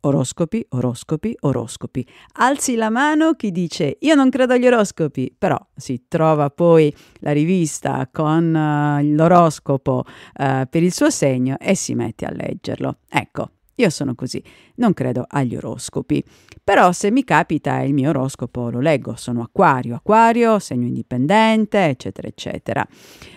Oroscopi, oroscopi, oroscopi. Alzi la mano chi dice io non credo agli oroscopi, però si trova poi la rivista con uh, l'oroscopo uh, per il suo segno e si mette a leggerlo. Ecco, io sono così, non credo agli oroscopi. Però se mi capita il mio oroscopo lo leggo, sono acquario, acquario, segno indipendente, eccetera, eccetera.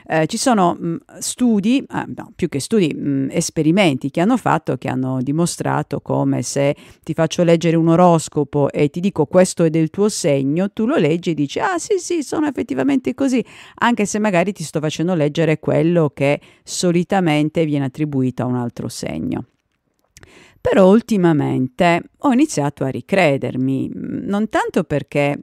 Eh, ci sono mh, mm, studi, ah, no, più che studi, mh, mm, esperimenti che hanno fatto, che hanno dimostrato come se ti faccio leggere un oroscopo e ti dico questo è del tuo segno, tu lo leggi e dici ah sì sì, sono effettivamente così, anche se magari ti sto facendo leggere quello che solitamente viene attribuito a un altro segno. Però ultimamente ho iniziato a ricredermi, non tanto perché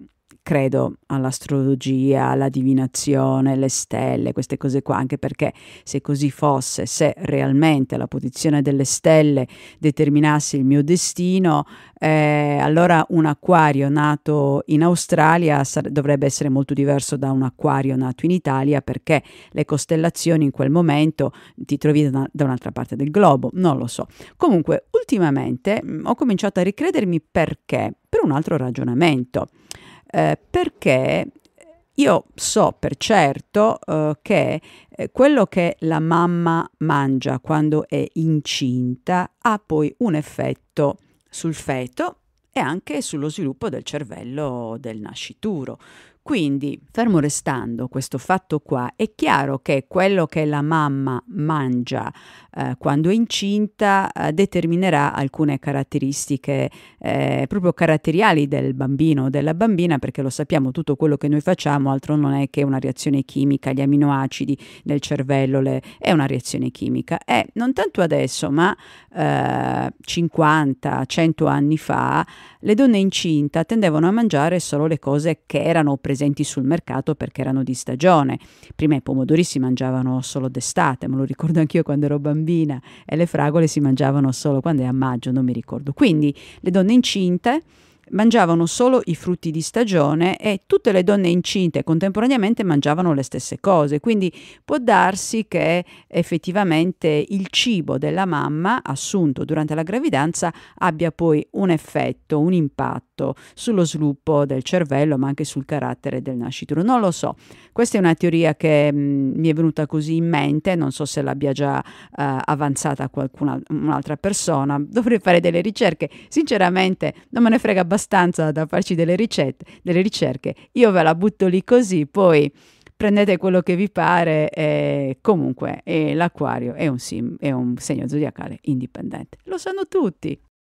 credo all'astrologia, alla divinazione, alle stelle, queste cose qua, anche perché se così fosse, se realmente la posizione delle stelle determinasse il mio destino, eh, allora un acquario nato in Australia sar- dovrebbe essere molto diverso da un acquario nato in Italia perché le costellazioni in quel momento ti trovi da, da un'altra parte del globo, non lo so. Comunque, ultimamente mh, mm, ho cominciato a ricredermi perché? Per un altro ragionamento. Eh, perché io so per certo eh, che eh, quello che la mamma mangia quando è incinta ha poi un effetto sul feto e anche sullo sviluppo del cervello del nascituro. Quindi, fermo restando questo fatto qua, è chiaro che quello che la mamma mangia eh, quando è incinta eh, determinerà alcune caratteristiche eh, proprio caratteriali del bambino o della bambina, perché lo sappiamo, tutto quello che noi facciamo altro non è che una reazione chimica, gli aminoacidi nel cervello le, è una reazione chimica. E non tanto adesso, ma 50, eh, 100 anni fa, le donne incinta tendevano a mangiare solo le cose che erano presenti presenti sul mercato perché erano di stagione. Prima i pomodori si mangiavano solo d'estate, me lo ricordo anch'io quando ero bambina, e le fragole si mangiavano solo quando è a maggio, non mi ricordo. Quindi le donne incinte mangiavano solo i frutti di stagione e tutte le donne incinte contemporaneamente mangiavano le stesse cose. Quindi può darsi che effettivamente il cibo della mamma assunto durante la gravidanza abbia poi un effetto, un impatto sullo sviluppo del cervello, ma anche sul carattere del nascituro. Non lo so. Questa è una teoria che mh, mi è venuta così in mente, non so se l'abbia già eh, avanzata qualcuna un'altra persona. Dovrei fare delle ricerche. Sinceramente non me ne frega abbastanza abbastanza da farci delle, ricette, delle ricerche. Io ve la butto lì così, poi prendete quello che vi pare. Eh, comunque, eh, l'acquario è un, sim, è un segno zodiacale indipendente. Lo sanno tutti.